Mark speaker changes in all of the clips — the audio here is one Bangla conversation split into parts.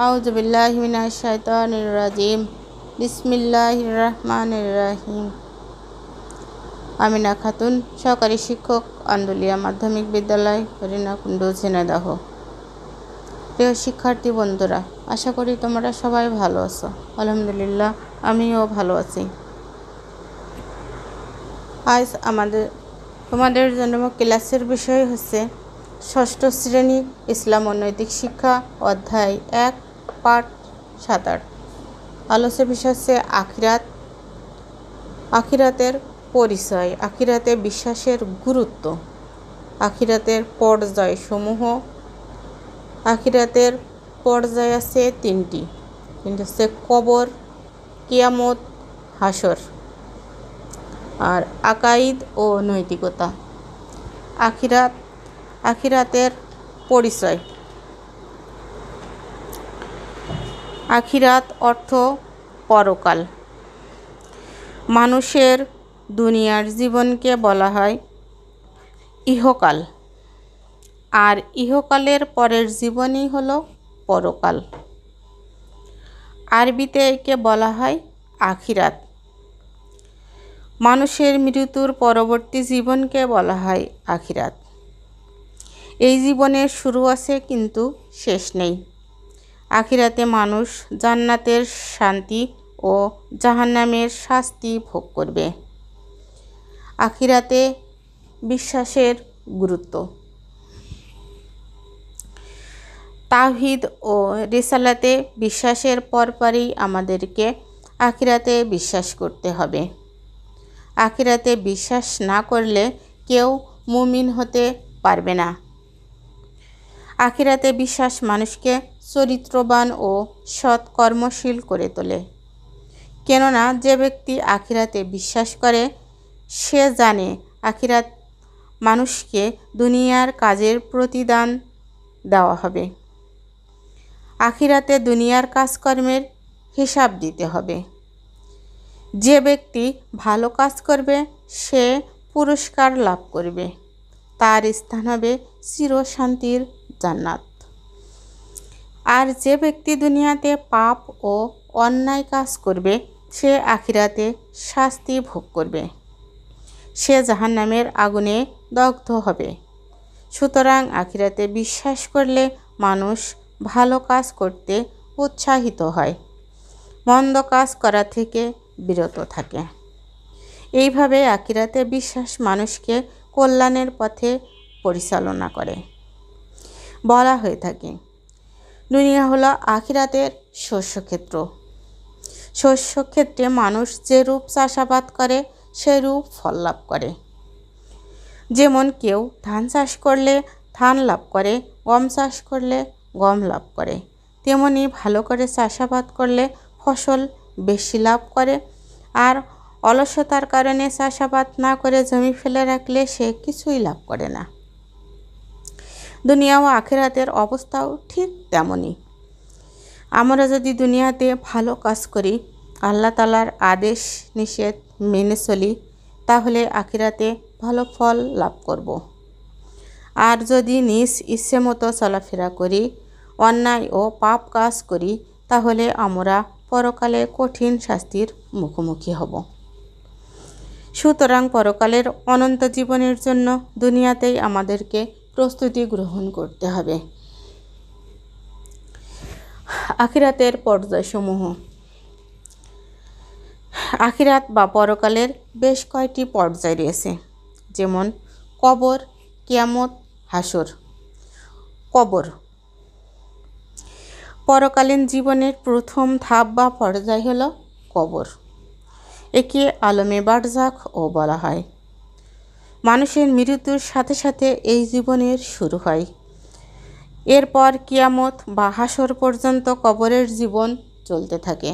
Speaker 1: আউজবিল্লাহমিনা শায়তানির রাজিম বিসমিল্লাহ রহমানির রাহিম আমিনা খাতুন সহকারী শিক্ষক আন্দুলিয়া মাধ্যমিক বিদ্যালয় হরিণাকুণ্ডু ঝিনাদাহ প্রিয় শিক্ষার্থী বন্ধুরা আশা করি তোমরা সবাই ভালো আছো আলহামদুলিল্লাহ আমিও ভালো আছি আজ আমাদের তোমাদের জন্য ক্লাসের বিষয় হচ্ছে ষষ্ঠ শ্রেণী ইসলাম ও নৈতিক শিক্ষা অধ্যায় এক পাঠ সাত আট আলোচ্য বিষয় হচ্ছে আখিরাত আখিরাতের পরিচয় আখিরাতে বিশ্বাসের গুরুত্ব আখিরাতের সমূহ আখিরাতের পর্যায় আছে তিনটি কিন্তু হচ্ছে কবর কিয়ামত হাসর আর আকাইদ ও নৈতিকতা আখিরাত আখিরাতের পরিচয় আখিরাত অর্থ পরকাল মানুষের দুনিয়ার জীবনকে বলা হয় ইহকাল আর ইহকালের পরের জীবনই হল পরকাল আরবিতে একে বলা হয় আখিরাত মানুষের মৃত্যুর পরবর্তী জীবনকে বলা হয় আখিরাত এই জীবনের শুরু আছে কিন্তু শেষ নেই আখিরাতে মানুষ জান্নাতের শান্তি ও জাহান্নামের শাস্তি ভোগ করবে আখিরাতে বিশ্বাসের গুরুত্ব তাহিদ ও রিসালাতে বিশ্বাসের পরপরই আমাদেরকে আখিরাতে বিশ্বাস করতে হবে আখিরাতে বিশ্বাস না করলে কেউ মুমিন হতে পারবে না আখিরাতে বিশ্বাস মানুষকে চরিত্রবান ও সৎ কর্মশীল করে তোলে কেননা যে ব্যক্তি আখিরাতে বিশ্বাস করে সে জানে আখিরাত মানুষকে দুনিয়ার কাজের প্রতিদান দেওয়া হবে আখিরাতে দুনিয়ার কাজকর্মের হিসাব দিতে হবে যে ব্যক্তি ভালো কাজ করবে সে পুরস্কার লাভ করবে তার স্থান হবে চিরশান্তির জান্নাত আর যে ব্যক্তি দুনিয়াতে পাপ ও অন্যায় কাজ করবে সে আখিরাতে শাস্তি ভোগ করবে সে জাহান্নামের আগুনে দগ্ধ হবে সুতরাং আখিরাতে বিশ্বাস করলে মানুষ ভালো কাজ করতে উৎসাহিত হয় মন্দ কাজ করা থেকে বিরত থাকে এইভাবে আখিরাতে বিশ্বাস মানুষকে কল্যাণের পথে পরিচালনা করে বলা হয়ে থাকে দুনিয়া হলো আখিরাতের শস্যক্ষেত্র শস্যক্ষেত্রে মানুষ যে রূপ চাষাবাদ করে সে রূপ ফল লাভ করে যেমন কেউ ধান চাষ করলে ধান লাভ করে গম চাষ করলে গম লাভ করে তেমনি ভালো করে চাষাবাদ করলে ফসল বেশি লাভ করে আর অলসতার কারণে চাষাবাদ না করে জমি ফেলে রাখলে সে কিছুই লাভ করে না দুনিয়া ও আখেরাতের অবস্থাও ঠিক তেমনই আমরা যদি দুনিয়াতে ভালো কাজ করি আল্লাহ তালার আদেশ নিষেধ মেনে চলি তাহলে আখিরাতে ভালো ফল লাভ করব। আর যদি নিজ ইচ্ছে মতো চলাফেরা করি অন্যায় ও পাপ কাজ করি তাহলে আমরা পরকালে কঠিন শাস্তির মুখোমুখি হব সুতরাং পরকালের অনন্ত জীবনের জন্য দুনিয়াতেই আমাদেরকে প্রস্তুতি গ্রহণ করতে হবে আখিরাতের পর্যায়সমূহ আখিরাত বা পরকালের বেশ কয়েকটি পর্যায় রয়েছে যেমন কবর কিয়ামত হাসর কবর পরকালীন জীবনের প্রথম ধাপ বা পর্যায় হল কবর একে আলমে বারজাক ও বলা হয় মানুষের মৃত্যুর সাথে সাথে এই জীবনের শুরু হয় এরপর কিয়ামত বা হাসর পর্যন্ত কবরের জীবন চলতে থাকে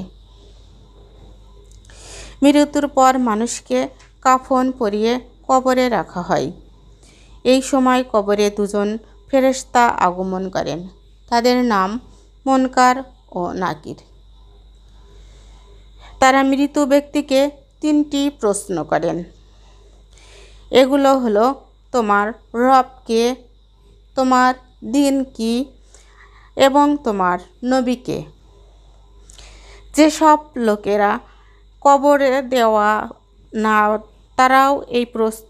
Speaker 1: মৃত্যুর পর মানুষকে কাফন পরিয়ে কবরে রাখা হয় এই সময় কবরে দুজন ফেরেস্তা আগমন করেন তাদের নাম মনকার ও নাকির তারা মৃত ব্যক্তিকে তিনটি প্রশ্ন করেন এগুলো হলো তোমার রবকে তোমার দিন কি এবং তোমার নবীকে যেসব লোকেরা কবরে দেওয়া না তারাও এই প্রশ্ন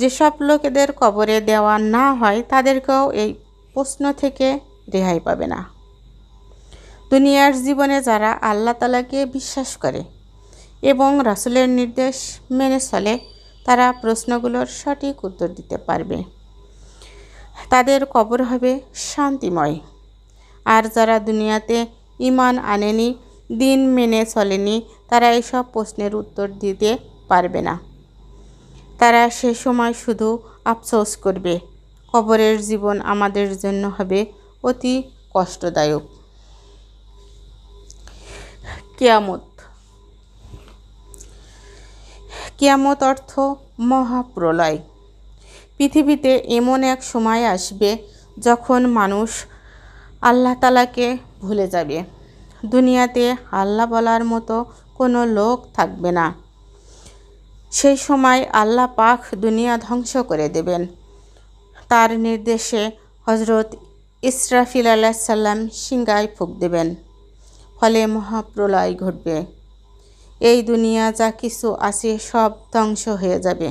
Speaker 1: যেসব লোকেদের কবরে দেওয়া না হয় তাদেরকেও এই প্রশ্ন থেকে রেহাই পাবে না দুনিয়ার জীবনে যারা আল্লাহ তালাকে বিশ্বাস করে এবং রাসুলের নির্দেশ মেনে চলে তারা প্রশ্নগুলোর সঠিক উত্তর দিতে পারবে তাদের কবর হবে শান্তিময় আর যারা দুনিয়াতে ইমান আনেনি দিন মেনে চলেনি তারা এসব প্রশ্নের উত্তর দিতে পারবে না তারা সে সময় শুধু আফসোস করবে কবরের জীবন আমাদের জন্য হবে অতি কষ্টদায়ক কেয়ামত কিয়ামত অর্থ মহাপ্রলয় পৃথিবীতে এমন এক সময় আসবে যখন মানুষ আল্লাহ তালাকে ভুলে যাবে দুনিয়াতে আল্লাহ বলার মতো কোনো লোক থাকবে না সেই সময় আল্লাহ পাক দুনিয়া ধ্বংস করে দেবেন তার নির্দেশে হজরত ইসরাফিল আল্লাহ সাল্লাম সিঙ্গায় ফুক দেবেন ফলে মহাপ্রলয় ঘটবে এই দুনিয়া যা কিছু আছে সব ধ্বংস হয়ে যাবে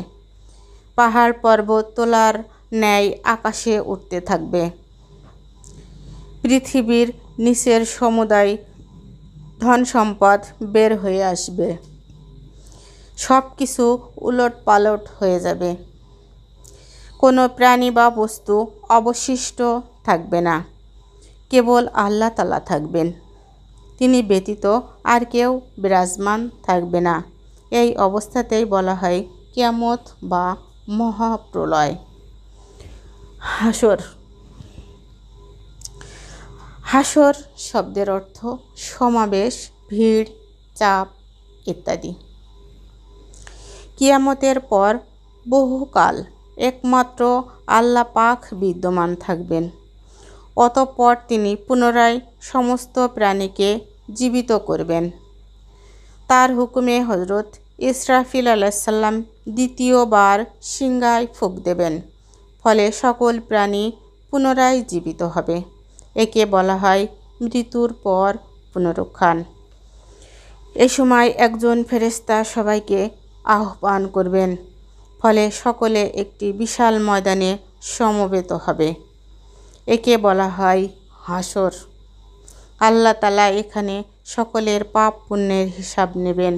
Speaker 1: পাহাড় পর্বত তোলার ন্যায় আকাশে উঠতে থাকবে পৃথিবীর নিচের সমুদায় ধন সম্পদ বের হয়ে আসবে সব কিছু উলট পালট হয়ে যাবে কোনো প্রাণী বা বস্তু অবশিষ্ট থাকবে না কেবল আল্লাহ তালা থাকবেন তিনি ব্যতীত আর কেউ বিরাজমান থাকবে না এই অবস্থাতেই বলা হয় কিয়ামত বা মহাপ্রলয় হাসর হাসর শব্দের অর্থ সমাবেশ ভিড় চাপ ইত্যাদি কিয়ামতের পর বহুকাল একমাত্র আল্লাহ পাক বিদ্যমান থাকবেন অতঃপর তিনি পুনরায় সমস্ত প্রাণীকে জীবিত করবেন তার হুকুমে হজরত ইসরাফিল আলাইসাল্লাম দ্বিতীয়বার সিংহায় ফুক দেবেন ফলে সকল প্রাণী পুনরায় জীবিত হবে একে বলা হয় মৃত্যুর পর পুনরুখান এ সময় একজন ফেরেস্তা সবাইকে আহ্বান করবেন ফলে সকলে একটি বিশাল ময়দানে সমবেত হবে একে বলা হয় হাসর আল্লাহ তালা এখানে সকলের পাপ পুণ্যের হিসাব নেবেন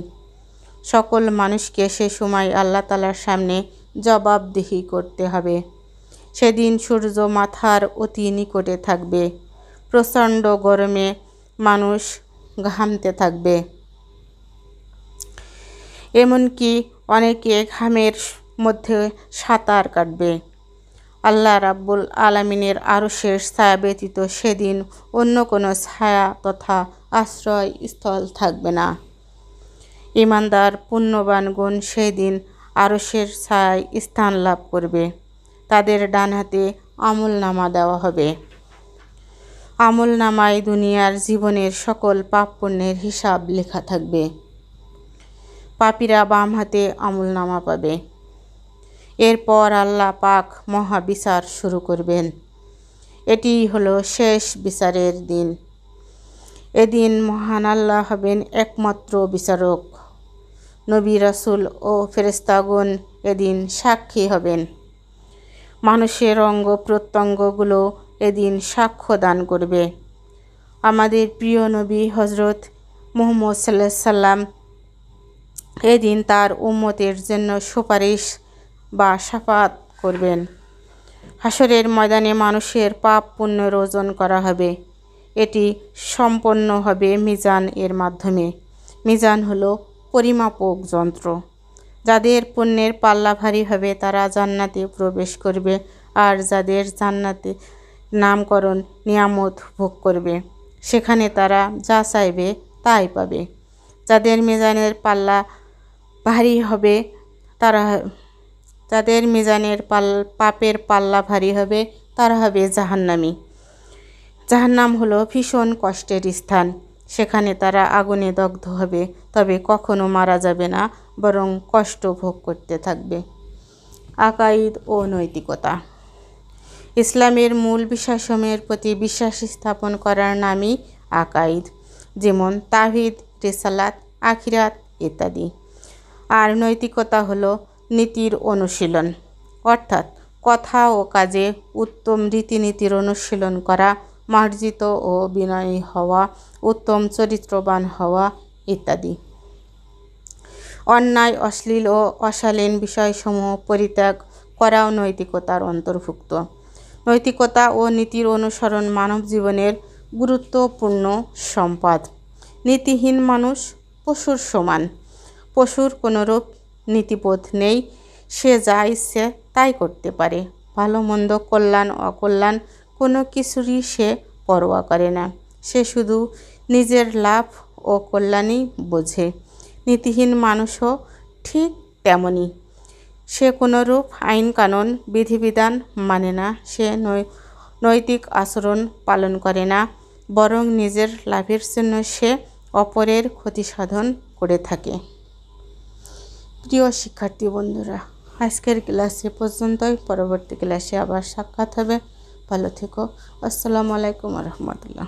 Speaker 1: সকল মানুষকে সে সময় আল্লাহ তালার সামনে জবাবদিহি করতে হবে সেদিন সূর্য মাথার অতি নিকটে থাকবে প্রচণ্ড গরমে মানুষ ঘামতে থাকবে এমনকি অনেকে ঘামের মধ্যে সাঁতার কাটবে আল্লাহ রাব্বুল আলামিনের আরও শেষ ছায়া ব্যতীত সেদিন অন্য কোনো ছায়া তথা আশ্রয় স্থল থাকবে না ইমানদার পুণ্যবানগণ সেদিন আরশের ছায় স্থান লাভ করবে তাদের ডান হাতে আমল নামা দেওয়া হবে আমল নামায় দুনিয়ার জীবনের সকল পাপ পুণ্যের হিসাব লেখা থাকবে পাপিরা বাম হাতে আমল নামা পাবে এরপর আল্লাহ পাক মহাবিচার শুরু করবেন এটি হলো শেষ বিচারের দিন এদিন মহান আল্লাহ হবেন একমাত্র বিচারক নবী রাসুল ও ফেরেস্তাগুন এদিন সাক্ষী হবেন মানুষের অঙ্গ প্রত্যঙ্গগুলো এদিন সাক্ষ্য দান করবে আমাদের প্রিয় নবী হজরত মোহাম্মদ সাল্লাহ সাল্লাম এদিন তার উম্মতের জন্য সুপারিশ বা সাফাত করবেন হাসরের ময়দানে মানুষের পাপ পুণ্যের ওজন করা হবে এটি সম্পন্ন হবে মিজান এর মাধ্যমে মিজান হলো পরিমাপক যন্ত্র যাদের পুণ্যের পাল্লা ভারী হবে তারা জান্নাতে প্রবেশ করবে আর যাদের জান্নাতে নামকরণ নিয়ামত ভোগ করবে সেখানে তারা যা চাইবে তাই পাবে যাদের মিজানের পাল্লা ভারী হবে তারা যাদের মিজানের পাল পাপের পাল্লা ভারী হবে তারা হবে জাহান্নামি জাহান্নাম হলো ভীষণ কষ্টের স্থান সেখানে তারা আগুনে দগ্ধ হবে তবে কখনো মারা যাবে না বরং কষ্ট ভোগ করতে থাকবে আকাইদ ও নৈতিকতা ইসলামের মূল বিশ্বাসমের প্রতি বিশ্বাস স্থাপন করার নামই আকাইদ যেমন তাহিদ রেসালাত আখিরাত ইত্যাদি আর নৈতিকতা হলো নীতির অনুশীলন অর্থাৎ কথা ও কাজে উত্তম রীতিনীতির অনুশীলন করা মার্জিত ও বিনয়ী হওয়া উত্তম চরিত্রবান হওয়া ইত্যাদি অন্যায় অশ্লীল ও অশালীন বিষয়সমূহ পরিত্যাগ করাও নৈতিকতার অন্তর্ভুক্ত নৈতিকতা ও নীতির অনুসরণ মানব জীবনের গুরুত্বপূর্ণ সম্পদ নীতিহীন মানুষ পশুর সমান পশুর কোনোরূপ নীতিবোধ নেই সে যা ইচ্ছে তাই করতে পারে ভালো মন্দ কল্যাণ অকল্যাণ কোনো কিছুরই সে পরোয়া করে না সে শুধু নিজের লাভ ও কল্যাণই বোঝে নীতিহীন মানুষও ঠিক তেমনই সে কোনোরূপ আইনকানুন বিধিবিধান মানে না সে নৈতিক আচরণ পালন করে না বরং নিজের লাভের জন্য সে অপরের ক্ষতি সাধন করে থাকে প্রিয় শিক্ষার্থী বন্ধুরা আজকের ক্লাসে পর্যন্তই পরবর্তী ক্লাসে আবার সাক্ষাৎ হবে ভালো থেকো আসসালামু আলাইকুম রহমতুল্লাহ